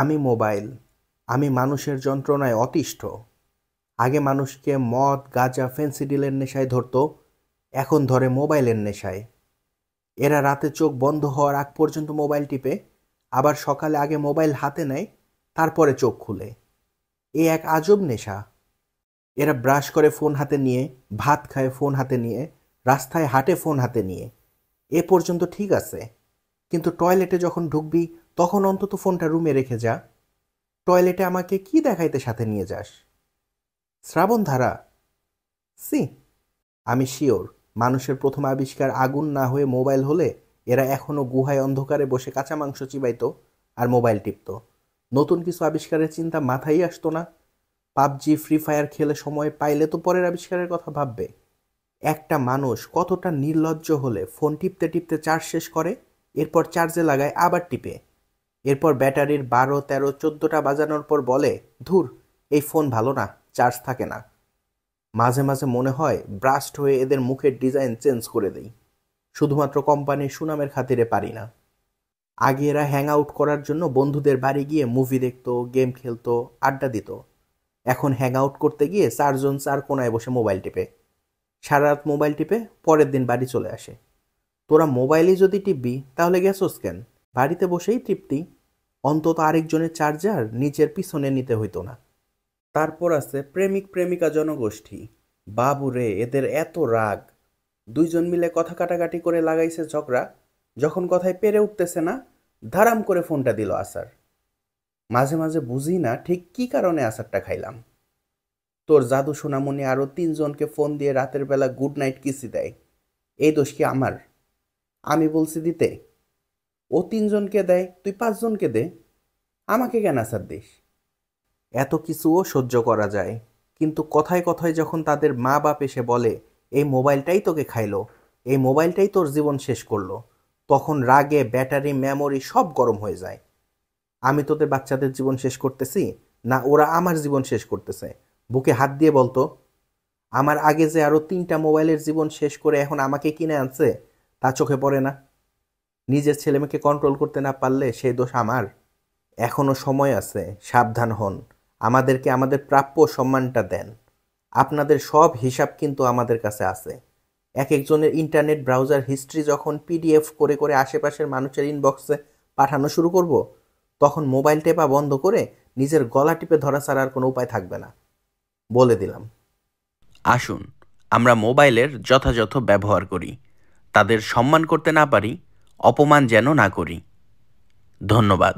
আমি মোবাইল আমি মানুষের যন্ত্রণায় অতিষ্ঠ আগে মানুষকে মদ গাঁজা ফেন্সিডিলের নেশায় ধরত এখন ধরে মোবাইলের নেশায় এরা রাতে চোখ বন্ধ হওয়ার আগ পর্যন্ত মোবাইল টিপে আবার সকালে আগে মোবাইল হাতে নেয় তারপরে চোখ খুলে এ এক আজব নেশা এরা ব্রাশ করে ফোন হাতে নিয়ে ভাত খায় ফোন হাতে নিয়ে রাস্তায় হাঁটে ফোন হাতে নিয়ে এ পর্যন্ত ঠিক আছে কিন্তু টয়লেটে যখন ঢুকবি তখন অন্তত ফোনটা রুমে রেখে যা টয়লেটে আমাকে কি দেখাইতে সাথে নিয়ে যাস শ্রাবণ ধারা সি আমি শিওর মানুষের প্রথম আবিষ্কার আগুন না হয়ে মোবাইল হলে এরা এখনও গুহায় অন্ধকারে বসে কাঁচা মাংস চিবাইত আর মোবাইল টিপত নতুন কিছু আবিষ্কারের চিন্তা মাথায় আসতো না পাবজি ফ্রি ফায়ার খেলে সময় পাইলে তো পরের আবিষ্কারের কথা ভাববে একটা মানুষ কতটা নির্লজ্জ হলে ফোন টিপতে টিপতে চার্জ শেষ করে এরপর চার্জে লাগায় আবার টিপে এরপর ব্যাটারির বারো তেরো চোদ্দোটা বাজানোর পর বলে ধুর এই ফোন ভালো না চার্জ থাকে না মাঝে মাঝে মনে হয় ব্রাস্ট হয়ে এদের মুখের ডিজাইন চেঞ্জ করে দেই শুধুমাত্র কোম্পানির সুনামের খাতিরে পারি না আগে এরা হ্যাং আউট করার জন্য বন্ধুদের বাড়ি গিয়ে মুভি দেখতো গেম খেলতো আড্ডা দিত এখন হ্যাং আউট করতে গিয়ে চারজন চার কোনায় বসে মোবাইল টিপে সারা রাত মোবাইল টিপে পরের দিন বাড়ি চলে আসে তোরা মোবাইলে যদি টিপবি তাহলে গেছোস কেন বাড়িতে বসেই তৃপ্তি অন্তত আরেকজনের চার্জার নিজের পিছনে নিতে হইতো না তারপর আছে প্রেমিক প্রেমিকা জনগোষ্ঠী বাবু রে এদের এত রাগ দুইজন মিলে কথা কাটাকাটি করে লাগাইছে ঝগড়া যখন কথায় পেরে উঠতেছে না ধারাম করে ফোনটা দিল আসার মাঝে মাঝে বুঝি না ঠিক কি কারণে আসারটা খাইলাম তোর জাদু সোনামণি আরও তিনজনকে ফোন দিয়ে রাতের বেলা গুড নাইট কিসি দেয় এই দোষ কি আমার আমি বলছি দিতে ও তিনজনকে দেয় তুই পাঁচজনকে দে আমাকে কেন আসার দিস এত কিছুও সহ্য করা যায় কিন্তু কথায় কথায় যখন তাদের মা বাপ এসে বলে এই মোবাইলটাই তোকে খাইলো এই মোবাইলটাই তোর জীবন শেষ করলো তখন রাগে ব্যাটারি মেমোরি সব গরম হয়ে যায় আমি তোদের বাচ্চাদের জীবন শেষ করতেছি না ওরা আমার জীবন শেষ করতেছে বুকে হাত দিয়ে বলতো আমার আগে যে আরও তিনটা মোবাইলের জীবন শেষ করে এখন আমাকে কিনে আনছে তা চোখে পড়ে না নিজের ছেলেমেয়েকে কন্ট্রোল করতে না পারলে সে দোষ আমার এখনও সময় আছে সাবধান হন আমাদেরকে আমাদের প্রাপ্য সম্মানটা দেন আপনাদের সব হিসাব কিন্তু আমাদের কাছে আছে এক একজনের ইন্টারনেট ব্রাউজার হিস্ট্রি যখন পিডিএফ করে করে আশেপাশের মানুষের ইনবক্সে পাঠানো শুরু করব তখন মোবাইল টেপা বন্ধ করে নিজের গলা টিপে ধরা ছাড়া আর কোনো উপায় থাকবে না বলে দিলাম আসুন আমরা মোবাইলের যথাযথ ব্যবহার করি তাদের সম্মান করতে না পারি অপমান যেন না করি ধন্যবাদ